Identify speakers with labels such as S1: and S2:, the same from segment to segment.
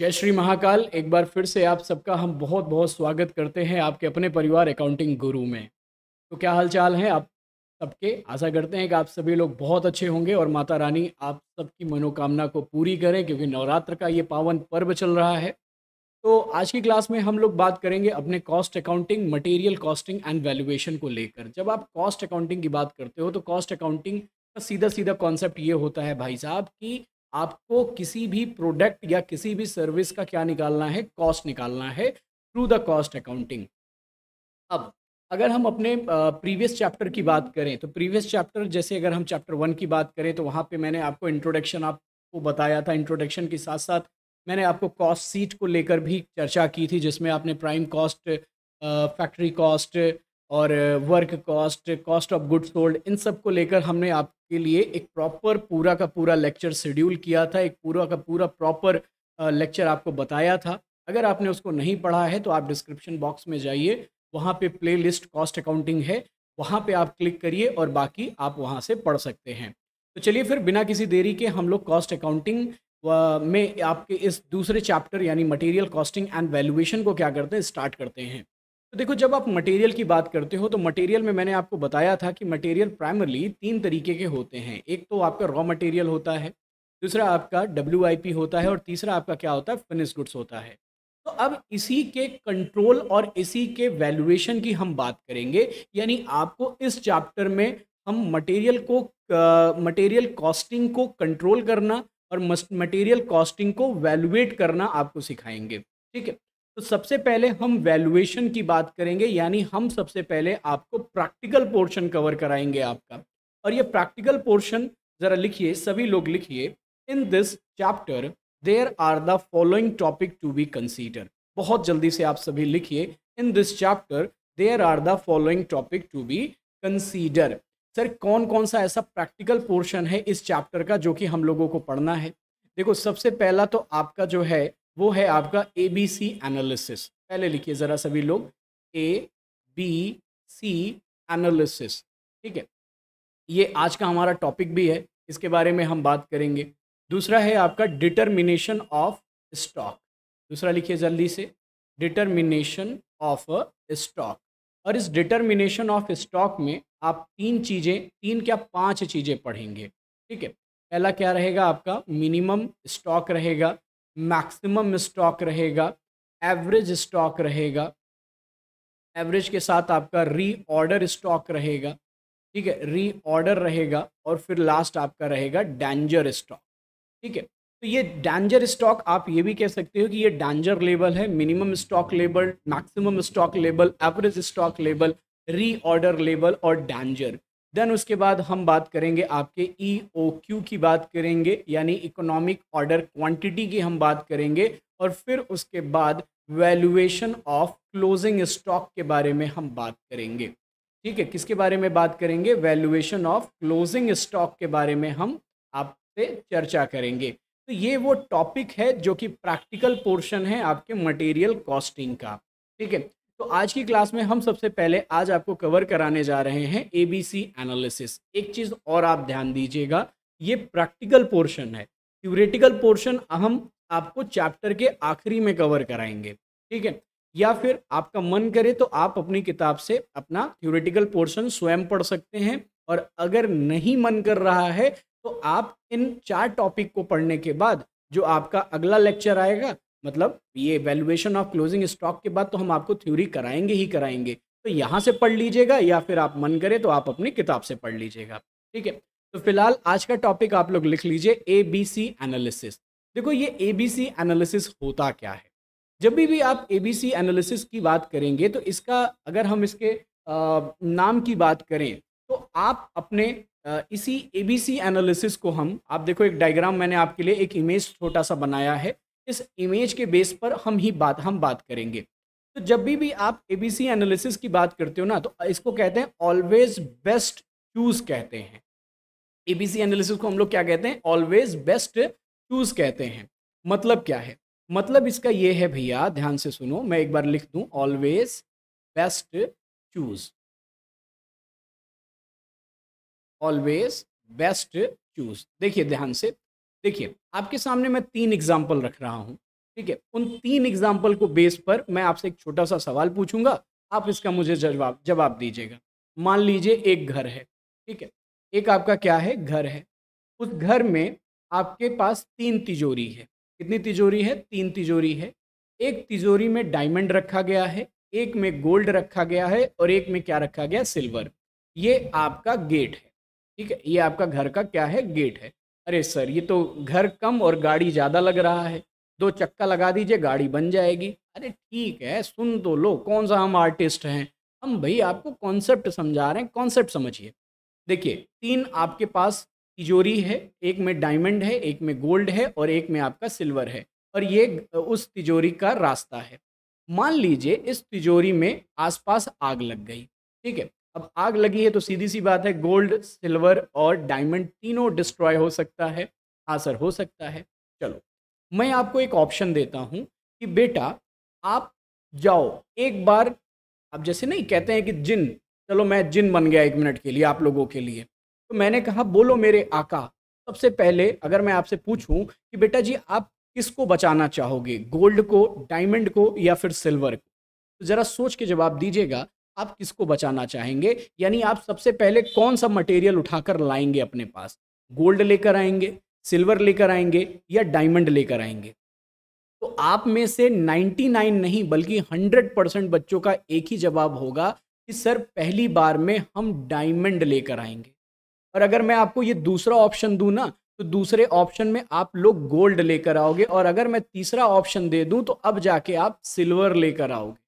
S1: जय श्री महाकाल एक बार फिर से आप सबका हम बहुत बहुत स्वागत करते हैं आपके अपने परिवार अकाउंटिंग गुरु में तो क्या हालचाल है आप सबके आशा करते हैं कि आप सभी लोग बहुत अच्छे होंगे और माता रानी आप सबकी मनोकामना को पूरी करें क्योंकि नवरात्र का ये पावन पर्व चल रहा है तो आज की क्लास में हम लोग बात करेंगे अपने cost accounting material costing and valuation को लेकर जब आप कॉस्ट अकाउंटिंग की बात करते हो तो कॉस्ट अकाउंटिंग का सीधा सीधा कॉन्सेप्ट ये होता है भाई साहब कि आपको किसी भी प्रोडक्ट या किसी भी सर्विस का क्या निकालना है कॉस्ट निकालना है थ्रू द कॉस्ट अकाउंटिंग अब अगर हम अपने प्रीवियस चैप्टर की बात करें तो प्रीवियस चैप्टर जैसे अगर हम चैप्टर वन की बात करें तो वहाँ पे मैंने आपको इंट्रोडक्शन आपको बताया था इंट्रोडक्शन के साथ साथ मैंने आपको कॉस्ट सीट को लेकर भी चर्चा की थी जिसमें आपने प्राइम कॉस्ट फैक्ट्री कॉस्ट और work cost cost of good sold इन सब को लेकर हमने आपके लिए एक प्रॉपर पूरा का पूरा लेक्चर शेड्यूल किया था एक पूरा का पूरा प्रॉपर लेक्चर आपको बताया था अगर आपने उसको नहीं पढ़ा है तो आप डिस्क्रिप्शन बॉक्स में जाइए वहाँ पे प्ले लिस्ट कॉस्ट अकाउंटिंग है वहाँ पे आप क्लिक करिए और बाकी आप वहाँ से पढ़ सकते हैं तो चलिए फिर बिना किसी देरी के हम लोग कॉस्ट अकाउंटिंग में आपके इस दूसरे चैप्टर यानी मटेरियल कॉस्टिंग एंड वैल्यूएशन को क्या करते हैं स्टार्ट करते हैं तो देखो जब आप मटेरियल की बात करते हो तो मटेरियल में मैंने आपको बताया था कि मटेरियल प्राइमरली तीन तरीके के होते हैं एक तो आपका रॉ मटेरियल होता है दूसरा आपका डब्ल्यू होता है और तीसरा आपका क्या होता है फिनिश गुड्स होता है तो अब इसी के कंट्रोल और इसी के वैल्यूएशन की हम बात करेंगे यानी आपको इस चैप्टर में हम मटेरियल को मटेरियल uh, कॉस्टिंग को कंट्रोल करना और मटेरियल कॉस्टिंग को वैल्यूएट करना आपको सिखाएंगे ठीक है तो सबसे पहले हम वैल्यूएशन की बात करेंगे यानी हम सबसे पहले आपको प्रैक्टिकल पोर्शन कवर कराएंगे आपका और ये प्रैक्टिकल पोर्शन ज़रा लिखिए सभी लोग लिखिए in this chapter there are the following topic to be consider बहुत जल्दी से आप सभी लिखिए in this chapter there are the following topic to be consider sir कौन कौन सा ऐसा प्रैक्टिकल पोर्शन है इस चैप्टर का जो कि हम लोगों को पढ़ना है देखो सबसे पहला तो आपका जो है वो है आपका ए बी सी एनालिसिस पहले लिखिए ज़रा सभी लोग ए बी सी एनालिसिस ठीक है ये आज का हमारा टॉपिक भी है इसके बारे में हम बात करेंगे दूसरा है आपका डिटर्मिनेशन ऑफ स्टॉक दूसरा लिखिए जल्दी से डिटर्मिनेशन ऑफ स्टॉक और इस डिटर्मिनेशन ऑफ स्टॉक में आप तीन चीज़ें तीन क्या पांच चीज़ें पढ़ेंगे ठीक है पहला क्या रहेगा आपका मिनिमम स्टॉक रहेगा मैक्सिमम स्टॉक रहेगा एवरेज स्टॉक रहेगा एवरेज के साथ आपका री ऑर्डर स्टॉक रहेगा ठीक है री ऑर्डर रहेगा और फिर लास्ट आपका रहेगा डेंजर स्टॉक ठीक है तो ये डेंजर स्टॉक आप ये भी कह सकते हो कि ये डेंजर लेवल है minimum stock level maximum stock level average stock level reorder level और डेंजर देन उसके बाद हम बात करेंगे आपके ई ओ क्यू की बात करेंगे यानी इकोनॉमिक ऑर्डर क्वांटिटी की हम बात करेंगे और फिर उसके बाद वैल्यूएशन ऑफ क्लोजिंग स्टॉक के बारे में हम बात करेंगे ठीक है किसके बारे में बात करेंगे वैल्यूएशन ऑफ क्लोजिंग स्टॉक के बारे में हम आपसे चर्चा करेंगे तो ये वो टॉपिक है जो कि प्रैक्टिकल पोर्शन है आपके मटेरियल कॉस्टिंग का ठीक है तो आज की क्लास में हम सबसे पहले आज आपको कवर कराने जा रहे हैं एबीसी एनालिसिस एक चीज़ और आप ध्यान दीजिएगा ये प्रैक्टिकल पोर्शन है थ्योरेटिकल पोर्शन हम आपको चैप्टर के आखिरी में कवर कराएंगे ठीक है या फिर आपका मन करे तो आप अपनी किताब से अपना थ्योरेटिकल पोर्शन स्वयं पढ़ सकते हैं और अगर नहीं मन कर रहा है तो आप इन चार टॉपिक को पढ़ने के बाद जो आपका अगला लेक्चर आएगा मतलब ये वैल्यूएशन ऑफ क्लोजिंग स्टॉक के बाद तो हम आपको थ्योरी कराएंगे ही कराएंगे तो यहाँ से पढ़ लीजिएगा या फिर आप मन करें तो आप अपनी किताब से पढ़ लीजिएगा ठीक है तो फिलहाल आज का टॉपिक आप लोग लिख लीजिए ए बी सी एनालिसिस देखो ये ए बी सी एनालिसिस होता क्या है जब भी भी आप ए बी सी एनालिसिस की बात करेंगे तो इसका अगर हम इसके नाम की बात करें तो आप अपने इसी ए बी सी एनालिसिस को हम आप देखो एक डायग्राम मैंने आपके लिए एक इमेज छोटा सा बनाया है इस इमेज के बेस पर हम ही बात हम बात करेंगे तो जब भी भी आप एबीसी एनालिसिस की बात करते हो ना तो इसको कहते हैं ऑलवेज बेस्ट चूज कहते हैं एबीसी एनालिसिस को हम लोग क्या कहते हैं ऑलवेज बेस्ट चूज कहते हैं मतलब क्या है मतलब इसका ये है भैया ध्यान से सुनो मैं एक बार लिख दूं always best choose always best choose देखिए ध्यान से देखिए आपके सामने मैं तीन एग्जाम्पल रख रहा हूँ ठीक है उन तीन एग्जाम्पल को बेस पर मैं आपसे एक छोटा सा सवाल पूछूंगा आप इसका मुझे जवाब जवाब दीजिएगा मान लीजिए एक घर है ठीक है एक आपका क्या है घर है उस घर में आपके पास तीन तिजोरी है कितनी तिजोरी है तीन तिजोरी है एक तिजोरी में डायमंड रखा गया है एक में गोल्ड रखा गया है और एक में क्या रखा गया सिल्वर ये आपका गेट है ठीक है ये आपका घर का क्या है गेट है अरे सर ये तो घर कम और गाड़ी ज़्यादा लग रहा है दो चक्का लगा दीजिए गाड़ी बन जाएगी अरे ठीक है सुन तो लो कौन सा हम आर्टिस्ट हैं हम भाई आपको कॉन्सेप्ट समझा रहे हैं कॉन्सेप्ट समझिए देखिए तीन आपके पास तिजोरी है एक में डायमंड है एक में गोल्ड है और एक में आपका सिल्वर है और ये उस तिजोरी का रास्ता है मान लीजिए इस तिजोरी में आसपास आग लग गई ठीक है अब आग लगी है तो सीधी सी बात है गोल्ड सिल्वर और डायमंड तीनों डिस्ट्रॉय हो सकता है आसर हो सकता है चलो मैं आपको एक ऑप्शन देता हूँ कि बेटा आप जाओ एक बार आप जैसे नहीं कहते हैं कि जिन चलो मैं जिन बन गया एक मिनट के लिए आप लोगों के लिए तो मैंने कहा बोलो मेरे आका सबसे पहले अगर मैं आपसे पूछूं कि बेटा जी आप किसको बचाना चाहोगे गोल्ड को डायमंड को या फिर सिल्वर को तो ज़रा सोच के जवाब दीजिएगा आप किसको बचाना चाहेंगे यानी आप सबसे पहले कौन सा मटेरियल उठाकर लाएंगे अपने पास गोल्ड लेकर आएंगे सिल्वर लेकर आएंगे या डायमंड लेकर आएंगे तो आप में से 99 नहीं बल्कि 100 परसेंट बच्चों का एक ही जवाब होगा कि सर पहली बार में हम डायमंड लेकर आएंगे और अगर मैं आपको ये दूसरा ऑप्शन दूँ ना तो दूसरे ऑप्शन में आप लोग गोल्ड लेकर आओगे और अगर मैं तीसरा ऑप्शन दे दूं तो अब जाके आप सिल्वर लेकर आओगे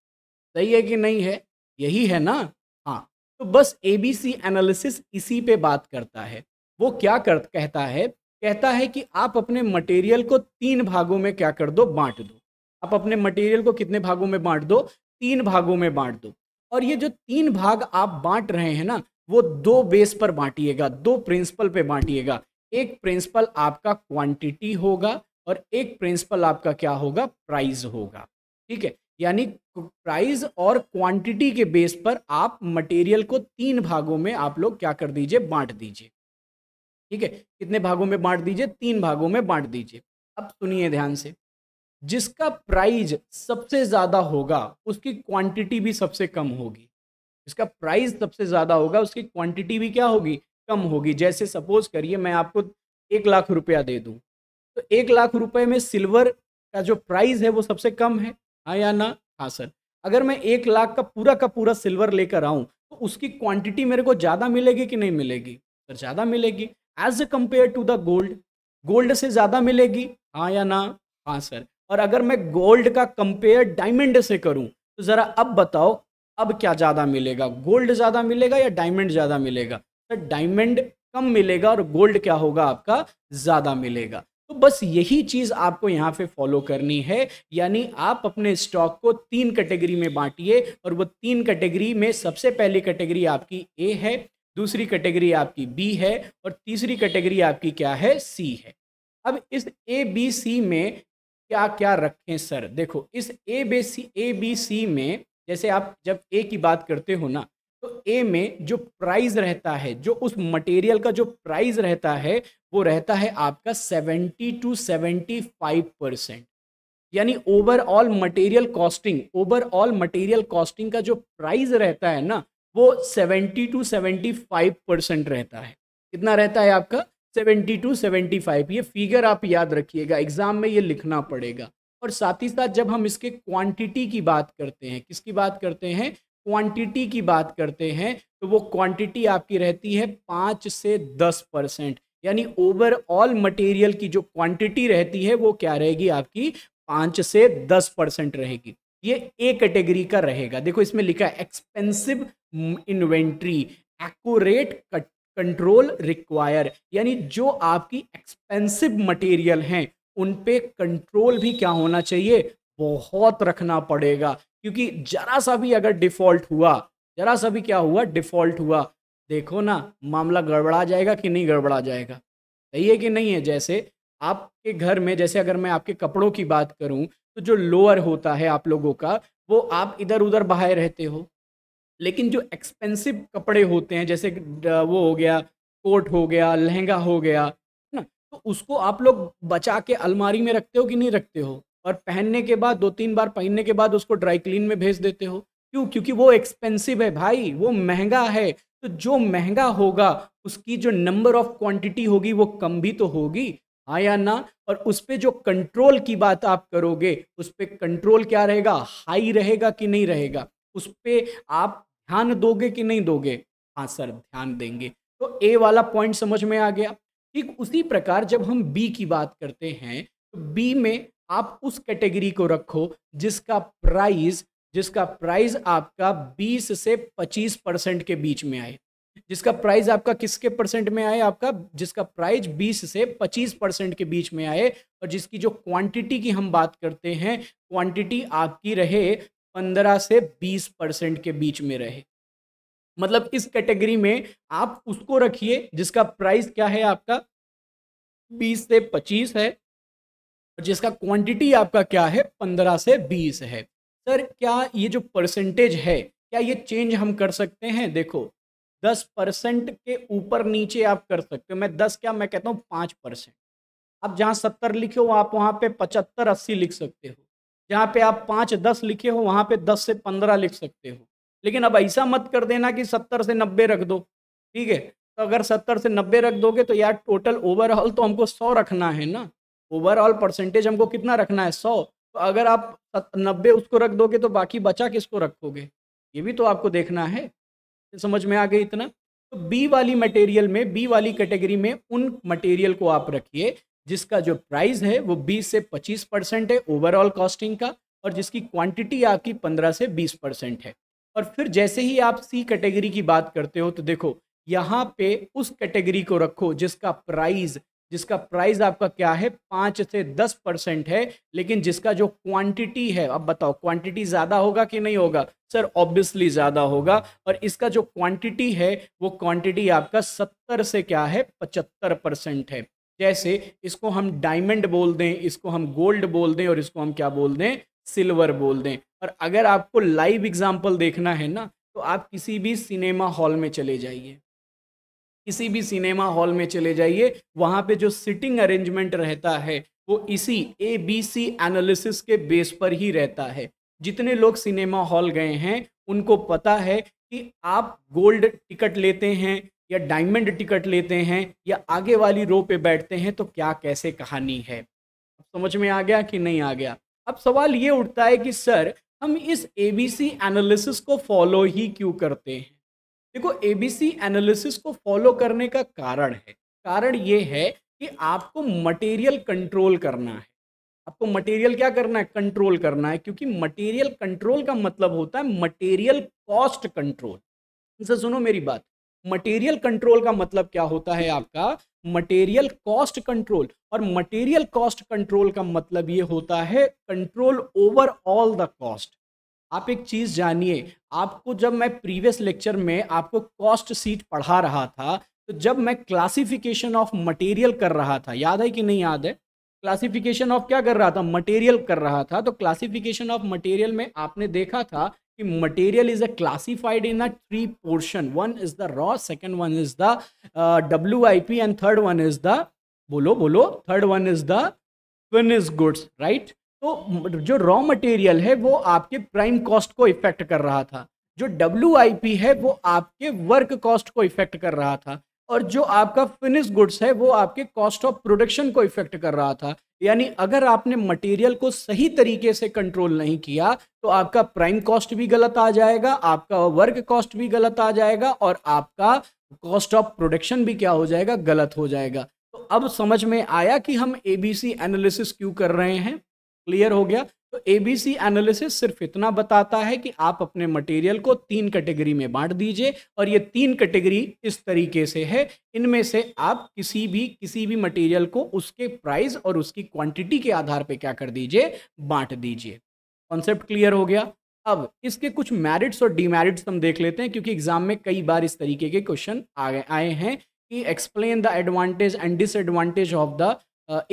S1: सही है कि नहीं है यही है ना हाँ तो बस एबीसी एनालिसिस इसी पे बात करता है वो क्या कर कहता है कहता है कि आप अपने मटेरियल को तीन भागों में क्या कर दो बांट दो आप अपने मटेरियल को कितने भागों में बांट दो तीन भागों में बांट दो और ये जो तीन भाग आप बांट रहे हैं ना वो दो बेस पर बांटिएगा दो प्रिंसिपल पे बांटिएगा एक प्रिंसिपल आपका क्वांटिटी होगा और एक प्रिंसिपल आपका क्या होगा प्राइस होगा ठीक है यानी प्राइस और क्वांटिटी के बेस पर आप मटेरियल को तीन भागों में आप लोग क्या कर दीजिए बांट दीजिए ठीक है कितने भागों में बांट दीजिए तीन भागों में बांट दीजिए अब सुनिए ध्यान से जिसका प्राइज सबसे ज़्यादा होगा उसकी क्वांटिटी भी सबसे कम होगी जिसका प्राइस सबसे ज़्यादा होगा उसकी क्वांटिटी भी क्या होगी कम होगी जैसे सपोज करिए मैं आपको एक लाख रुपया दे दूँ तो एक लाख रुपये में सिल्वर का जो प्राइस है वो सबसे कम है हाँ या ना हाँ सर अगर मैं एक लाख का पूरा का पूरा सिल्वर लेकर आऊँ तो उसकी क्वांटिटी मेरे को ज़्यादा मिलेगी कि नहीं मिलेगी सर ज़्यादा मिलेगी as a compare to the gold gold से ज़्यादा मिलेगी हाँ या ना हाँ सर और अगर मैं गोल्ड का कंपेयर डायमंड से करूं तो ज़रा अब बताओ अब क्या ज़्यादा मिलेगा गोल्ड ज़्यादा मिलेगा या डायमंड ज़्यादा मिलेगा सर डायमंड कम मिलेगा और गोल्ड क्या होगा आपका ज़्यादा मिलेगा तो बस यही चीज़ आपको यहाँ पे फॉलो करनी है यानी आप अपने स्टॉक को तीन कैटेगरी में बांटिए और वो तीन कैटेगरी में सबसे पहली कैटेगरी आपकी ए है दूसरी कैटेगरी आपकी बी है और तीसरी कैटेगरी आपकी क्या है सी है अब इस ए बी सी में क्या क्या रखें सर देखो इस A B C A B सी में जैसे आप जब ए की बात करते हो ना तो ए में जो प्राइस रहता है जो उस मटेरियल का जो प्राइस रहता है वो रहता है आपका 70 टू 75 परसेंट यानी overall material costing overall material costing का जो प्राइस रहता है ना वो 70 टू 75 परसेंट रहता है कितना रहता है आपका 70 टू 75 ये फिगर आप याद रखिएगा एग्जाम में ये लिखना पड़ेगा और साथ ही साथ जब हम इसके क्वांटिटी की बात करते हैं किसकी बात करते हैं क्वांटिटी की बात करते हैं तो वो क्वांटिटी आपकी रहती है पाँच से दस परसेंट यानी ओवरऑल मटेरियल की जो क्वांटिटी रहती है वो क्या रहेगी आपकी पाँच से दस परसेंट रहेगी ये ए कैटेगरी का रहेगा देखो इसमें लिखा है expensive inventory accurate control require यानी जो आपकी एक्सपेंसिव मटेरियल हैं उन पे कंट्रोल भी क्या होना चाहिए बहुत रखना पड़ेगा क्योंकि जरा सा भी अगर डिफॉल्ट हुआ जरा सा भी क्या हुआ डिफॉल्ट हुआ देखो ना मामला गड़बड़ा जाएगा कि नहीं गड़बड़ा जाएगा सही है कि नहीं है जैसे आपके घर में जैसे अगर मैं आपके कपड़ों की बात करूं तो जो लोअर होता है आप लोगों का वो आप इधर उधर बहाए रहते हो लेकिन जो एक्सपेंसिव कपड़े होते हैं जैसे वो हो गया कोट हो गया लहंगा हो गया है ना तो उसको आप लोग बचा के अलमारी में रखते हो कि नहीं रखते हो और पहनने के बाद दो तीन बार पहनने के बाद उसको ड्राई क्लीन में भेज देते हो क्यों क्योंकि वो एक्सपेंसिव है भाई वो महंगा है तो जो महंगा होगा उसकी जो नंबर ऑफ क्वांटिटी होगी वो कम भी तो होगी हाँ या ना और उस पर जो कंट्रोल की बात आप करोगे उस पर कंट्रोल क्या रहेगा हाई रहेगा कि नहीं रहेगा उस पर आप ध्यान दोगे कि नहीं दोगे हाँ सर ध्यान देंगे तो ए वाला पॉइंट समझ में आ गया ठीक उसी प्रकार जब हम बी की बात करते हैं तो बी में आप उस कैटेगरी को रखो जिसका प्राइस जिसका प्राइस आपका 20 से 25 परसेंट के बीच में आए जिसका प्राइस आपका किसके परसेंट में आए आपका जिसका प्राइस 20 से 25 परसेंट के बीच में आए और जिसकी जो क्वांटिटी की हम बात करते हैं क्वांटिटी आपकी रहे 15 से 20 परसेंट के बीच में रहे मतलब इस कैटेगरी में आप उसको रखिए जिसका प्राइस क्या है आपका 20 से 25 है और जिसका क्वांटिटी आपका क्या है 15 से 20 है सर क्या ये जो परसेंटेज है क्या ये चेंज हम कर सकते हैं देखो दस परसेंट के ऊपर नीचे आप कर सकते हो मैं दस क्या मैं कहता हूँ पाँच परसेंट आप जहाँ सत्तर लिखे हो आप वहाँ पे पचहत्तर अस्सी लिख सकते हो जहाँ पे आप पाँच दस लिखे हो वहाँ पे दस से पंद्रह लिख सकते हो लेकिन अब ऐसा मत कर देना कि सत्तर से नब्बे रख दो ठीक है तो अगर सत्तर से नब्बे रख दोगे तो यार टोटल ओवरऑल तो हमको सौ रखना है ना ओवरऑल परसेंटेज हमको कितना रखना है सौ तो अगर आप नब्बे उसको रख दोगे तो बाकी बचा किसको रखोगे ये भी तो आपको देखना है समझ में आ गई इतना तो बी वाली मटेरियल में बी वाली कैटेगरी में उन मटेरियल को आप रखिए जिसका जो प्राइस है वो 20 से 25 परसेंट है ओवरऑल कॉस्टिंग का और जिसकी क्वांटिटी आपकी 15 से 20 परसेंट है और फिर जैसे ही आप सी कैटेगरी की बात करते हो तो देखो यहाँ पे उस कैटेगरी को रखो जिसका प्राइज़ जिसका प्राइस आपका क्या है पाँच से दस परसेंट है लेकिन जिसका जो क्वांटिटी है अब बताओ क्वांटिटी ज़्यादा होगा कि नहीं होगा सर ऑब्वियसली ज़्यादा होगा और इसका जो क्वांटिटी है वो क्वांटिटी आपका सत्तर से क्या है पचहत्तर परसेंट है जैसे इसको हम डायमंड बोल दें इसको हम गोल्ड बोल दें और इसको हम क्या बोल दें सिल्वर बोल दें और अगर आपको लाइव एग्जाम्पल देखना है ना तो आप किसी भी सिनेमा हॉल में चले जाइए किसी भी सिनेमा हॉल में चले जाइए वहाँ पे जो सिटिंग अरेंजमेंट रहता है वो इसी ए बी सी एनालिसिस के बेस पर ही रहता है जितने लोग सिनेमा हॉल गए हैं उनको पता है कि आप गोल्ड टिकट लेते हैं या डायमंड टिकट लेते हैं या आगे वाली रो पे बैठते हैं तो क्या कैसे कहानी है समझ में आ गया कि नहीं आ गया अब सवाल ये उठता है कि सर हम इस ए बी सी एनालिसिस को फॉलो ही क्यों करते हैं देखो एबीसी एनालिसिस को फॉलो करने का कारण है कारण ये है कि आपको मटेरियल कंट्रोल करना है आपको मटेरियल क्या करना है कंट्रोल करना है क्योंकि मटेरियल कंट्रोल का मतलब होता है मटेरियल कॉस्ट कंट्रोल इनसे सुनो मेरी बात मटेरियल कंट्रोल का मतलब क्या होता है आपका मटेरियल कॉस्ट कंट्रोल और मटेरियल कॉस्ट कंट्रोल का मतलब ये होता है control over all the cost आप एक चीज़ जानिए आपको जब मैं प्रीवियस लेक्चर में आपको कॉस्ट सीट पढ़ा रहा था तो जब मैं क्लासिफिकेशन ऑफ मटेरियल कर रहा था याद है कि नहीं याद है क्लासिफिकेशन ऑफ क्या कर रहा था मटेरियल कर रहा था तो क्लासिफिकेशन ऑफ मटेरियल में आपने देखा था कि material is a classified in a three portion one is the raw second one is the W I P and third one is the बोलो बोलो third one is the finish goods right तो जो raw material है वो आपके prime cost को effect कर रहा था जो डब्ल्यू है वो आपके वर्क कॉस्ट को इफेक्ट कर रहा था और जो आपका फिनिश गुड्स है वो आपके कॉस्ट ऑफ प्रोडक्शन को इफेक्ट कर रहा था यानी अगर आपने मटेरियल को सही तरीके से कंट्रोल नहीं किया तो आपका प्राइम कॉस्ट भी गलत आ जाएगा आपका वर्क कॉस्ट भी गलत आ जाएगा और आपका कॉस्ट ऑफ प्रोडक्शन भी क्या हो जाएगा गलत हो जाएगा तो अब समझ में आया कि हम एबीसी एनालिसिस क्यों कर रहे हैं क्लियर हो गया तो एबीसी एनालिसिस सिर्फ इतना बताता है कि आप अपने मटेरियल को तीन कैटेगरी में बांट दीजिए और ये तीन कैटेगरी इस तरीके से है इनमें से आप किसी भी किसी भी मटेरियल को उसके प्राइस और उसकी क्वांटिटी के आधार पे क्या कर दीजिए बांट दीजिए कॉन्सेप्ट क्लियर हो गया अब इसके कुछ मेरिट्स और डीमेरिट्स हम देख लेते हैं क्योंकि एग्जाम में कई बार इस तरीके के क्वेश्चन आए हैं कि explain the advantage and disadvantage of the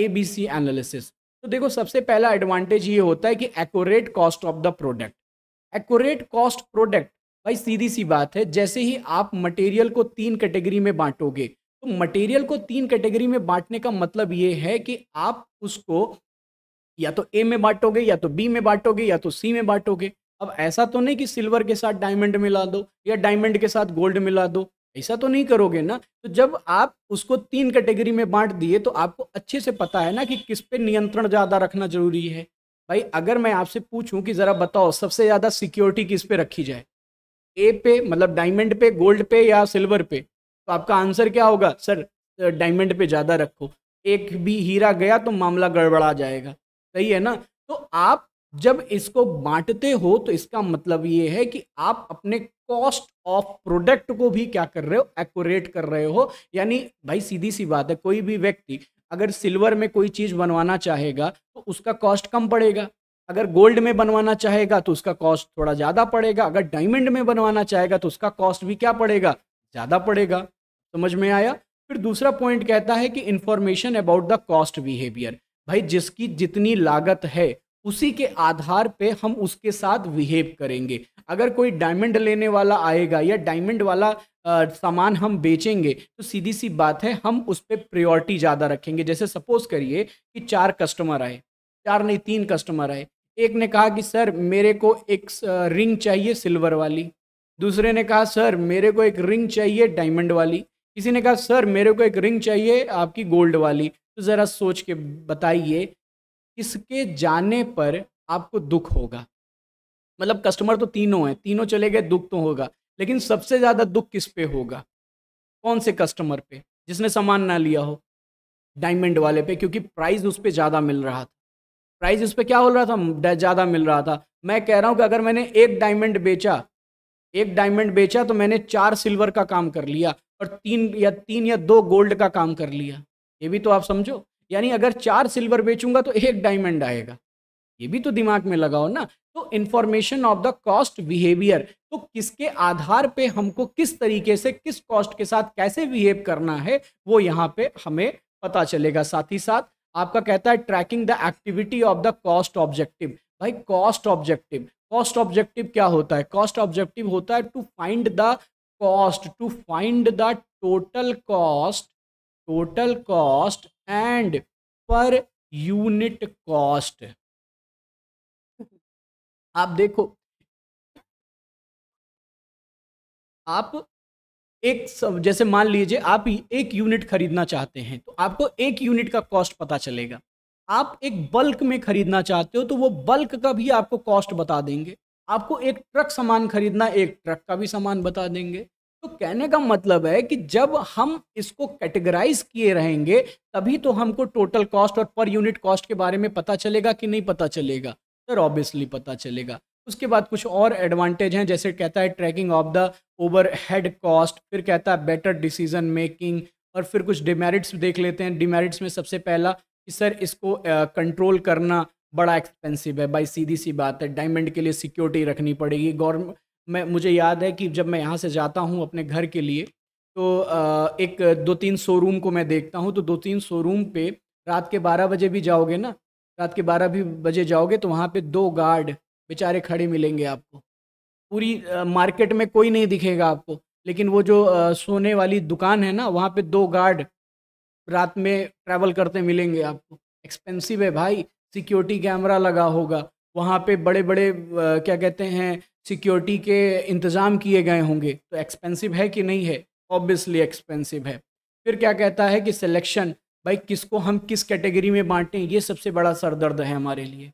S1: A B C analysis तो देखो सबसे पहला एडवांटेज ये होता है कि accurate cost of the product accurate cost product भाई सीधी सी बात है जैसे ही आप मटेरियल को तीन कैटेगरी में बांटोगे तो मटेरियल को तीन कैटेगरी में बांटने का मतलब ये है कि आप उसको या तो ए में बांटोगे या तो बी में बांटोगे या तो सी में बांटोगे अब ऐसा तो नहीं कि सिल्वर के साथ डायमंड मिला दो या डायमंड के साथ गोल्ड मिला दो ऐसा तो नहीं करोगे ना तो जब आप उसको तीन कैटेगरी में बांट दिए तो आपको अच्छे से पता है ना कि किस पे नियंत्रण ज़्यादा रखना जरूरी है भाई अगर मैं आपसे पूछूं कि ज़रा बताओ सबसे ज़्यादा सिक्योरिटी किस पे रखी जाए ए पे मतलब डायमंड पे गोल्ड पे या सिल्वर पे तो आपका आंसर क्या होगा सर डायमंड पे ज़्यादा रखो एक भी हीरा गया तो मामला गड़बड़ा जाएगा सही है ना तो आप जब इसको बांटते हो तो इसका मतलब ये है कि आप अपने कॉस्ट ऑफ प्रोडक्ट को भी क्या कर रहे हो एक्यूरेट कर रहे हो यानी भाई सीधी सी बात है कोई भी व्यक्ति अगर सिल्वर में कोई चीज़ बनवाना चाहेगा तो उसका कॉस्ट कम पड़ेगा अगर गोल्ड में बनवाना चाहेगा तो उसका कॉस्ट थोड़ा ज़्यादा पड़ेगा अगर डायमंड में बनवाना चाहेगा तो उसका कॉस्ट भी क्या पड़ेगा ज़्यादा पड़ेगा समझ में आया फिर दूसरा पॉइंट कहता है कि information about the cost behaviour भाई जिसकी जितनी लागत है उसी के आधार पे हम उसके साथ बिहेव करेंगे अगर कोई डायमंड लेने वाला आएगा या डायमंड वाला सामान हम बेचेंगे तो सीधी सी बात है हम उस पर प्रियोरिटी ज़्यादा रखेंगे जैसे सपोज करिए कि चार कस्टमर आए चार नहीं तीन कस्टमर आए एक ने कहा कि सर मेरे को एक रिंग चाहिए सिल्वर वाली दूसरे ने कहा सर मेरे को एक रिंग चाहिए डायमंड वाली किसी ने कहा सर मेरे को एक रिंग चाहिए आपकी गोल्ड वाली तो ज़रा सोच के बताइए इसके जाने पर आपको दुख होगा मतलब कस्टमर तो तीनों हैं तीनों चले गए दुख तो होगा लेकिन सबसे ज़्यादा दुख किस पे होगा कौन से कस्टमर पे जिसने सामान ना लिया हो डायमंड वाले पे क्योंकि प्राइस उस पर ज़्यादा मिल रहा था प्राइस उस पर क्या हो रहा था ज़्यादा मिल रहा था मैं कह रहा हूँ कि अगर मैंने एक डायमंड बेचा एक डायमंड बेचा तो मैंने चार सिल्वर का काम कर लिया और तीन या तीन या दो गोल्ड का काम कर लिया ये भी तो आप समझो यानी अगर चार सिल्वर बेचूंगा तो एक डायमंड आएगा ये भी तो दिमाग में लगाओ ना तो information of the cost behaviour तो किसके आधार पे हमको किस तरीके से किस कॉस्ट के साथ कैसे बिहेव करना है वो यहाँ पे हमें पता चलेगा साथ ही साथ आपका कहता है tracking the activity of the cost objective भाई कॉस्ट ऑब्जेक्टिव कॉस्ट ऑब्जेक्टिव क्या होता है कॉस्ट ऑब्जेक्टिव होता है to find the cost to find the total cost total cost and per unit cost आप देखो आप एक सब जैसे मान लीजिए आप एक यूनिट खरीदना चाहते हैं तो आपको एक यूनिट का कॉस्ट पता चलेगा आप एक बल्क में खरीदना चाहते हो तो वो बल्क का भी आपको कॉस्ट बता देंगे आपको एक ट्रक सामान खरीदना एक ट्रक का भी सामान बता देंगे तो कहने का मतलब है कि जब हम इसको कैटेगराइज किए रहेंगे तभी तो हमको टोटल कॉस्ट और पर यूनिट कॉस्ट के बारे में पता चलेगा कि नहीं पता चलेगा सर ऑब्वियसली पता चलेगा उसके बाद कुछ और एडवांटेज हैं जैसे कहता है tracking of the overhead cost फिर कहता है बेटर डिसीजन मेकिंग और फिर कुछ डिमेरिट्स देख लेते हैं डिमेरिट्स में सबसे पहला कि सर इसको कंट्रोल करना बड़ा एक्सपेंसिव है भाई सीधी सी बात है डायमंड के लिए सिक्योरिटी रखनी पड़ेगी गवर्नमेंट मैं मुझे याद है कि जब मैं यहाँ से जाता हूँ अपने घर के लिए तो एक दो तीन शोरूम को मैं देखता हूँ तो दो तीन शोरूम पे रात के बारह बजे भी जाओगे ना रात के बारह भी बजे जाओगे तो वहाँ पे दो गार्ड बेचारे खड़े मिलेंगे आपको पूरी मार्केट में कोई नहीं दिखेगा आपको लेकिन वो जो सोने वाली दुकान है ना वहाँ पे दो गार्ड रात में ट्रैवल करते मिलेंगे आपको एक्सपेंसिव है भाई सिक्योरिटी कैमरा लगा होगा वहाँ पे बड़े बड़े क्या कहते हैं सिक्योरिटी के इंतज़ाम किए गए होंगे तो एक्सपेंसिव है कि नहीं है ऑब्वियसली एक्सपेंसिव है फिर क्या कहता है कि सिलेक्शन भाई किसको हम किस कैटेगरी में बांटें ये सबसे बड़ा सरदर्द है हमारे लिए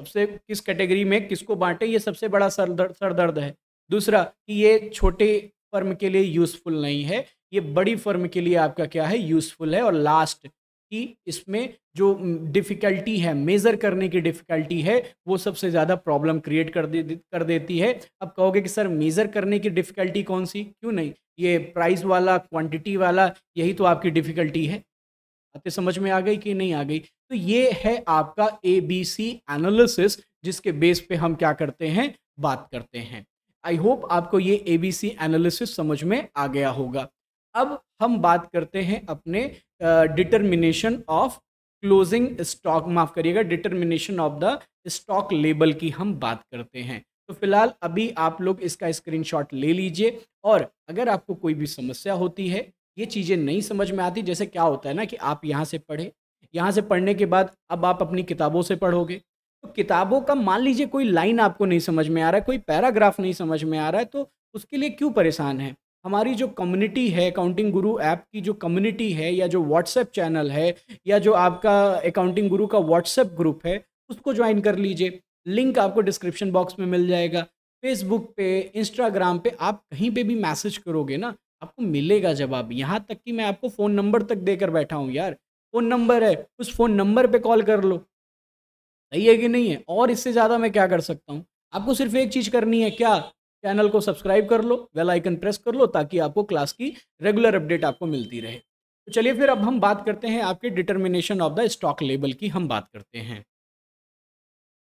S1: सबसे किस कैटेगरी में किसको बांटें ये सबसे बड़ा सरदर्द सरदर्द है दूसरा कि ये छोटे फर्म के लिए यूज़फुल नहीं है ये बड़ी फर्म के लिए आपका क्या है यूज़फुल है और लास्ट कि इसमें जो डिफ़िकल्टी है मेज़र करने की डिफ़िकल्टी है वो सबसे ज़्यादा प्रॉब्लम क्रिएट कर दे कर देती है अब कहोगे कि सर मेज़र करने की डिफ़िकल्टी कौन सी क्यों नहीं ये प्राइस वाला क्वांटिटी वाला यही तो आपकी डिफ़िकल्टी है आप समझ में आ गई कि नहीं आ गई तो ये है आपका ए बी सी एनालिसिस जिसके बेस पे हम क्या करते हैं बात करते हैं आई होप आपको ये ए बी सी एनालिसिस समझ में आ गया होगा अब हम बात करते हैं अपने डिटर्मिनेशन ऑफ क्लोजिंग स्टॉक माफ करिएगा डिटर्मिनेशन ऑफ द स्टॉक लेबल की हम बात करते हैं तो फिलहाल अभी आप लोग इसका स्क्रीनशॉट ले लीजिए और अगर आपको कोई भी समस्या होती है ये चीज़ें नहीं समझ में आती जैसे क्या होता है ना कि आप यहाँ से पढ़े यहाँ से पढ़ने के बाद अब आप अपनी किताबों से पढ़ोगे तो किताबों का मान लीजिए कोई लाइन आपको नहीं समझ में आ रहा है कोई पैराग्राफ नहीं समझ में आ रहा है तो उसके लिए क्यों परेशान है हमारी जो कम्युनिटी है अकाउंटिंग गुरु ऐप की जो कम्युनिटी है या जो व्हाट्सएप चैनल है या जो आपका अकाउंटिंग गुरु का व्हाट्सएप ग्रुप है उसको ज्वाइन कर लीजिए लिंक आपको डिस्क्रिप्शन बॉक्स में मिल जाएगा फेसबुक पे इंस्टाग्राम पे आप कहीं पे भी मैसेज करोगे ना आपको मिलेगा जवाब यहाँ तक कि मैं आपको फ़ोन नंबर तक देकर बैठा हूँ यार फ़ोन नंबर है उस फ़ोन नंबर पे कॉल कर लो सही है कि नहीं है और इससे ज़्यादा मैं क्या कर सकता हूँ आपको सिर्फ एक चीज़ करनी है क्या चैनल को सब्सक्राइब कर लो वेल आइकन प्रेस कर लो ताकि आपको क्लास की रेगुलर अपडेट आपको मिलती रहे तो चलिए फिर अब हम बात करते हैं आपके determination of the stock level की हम बात करते हैं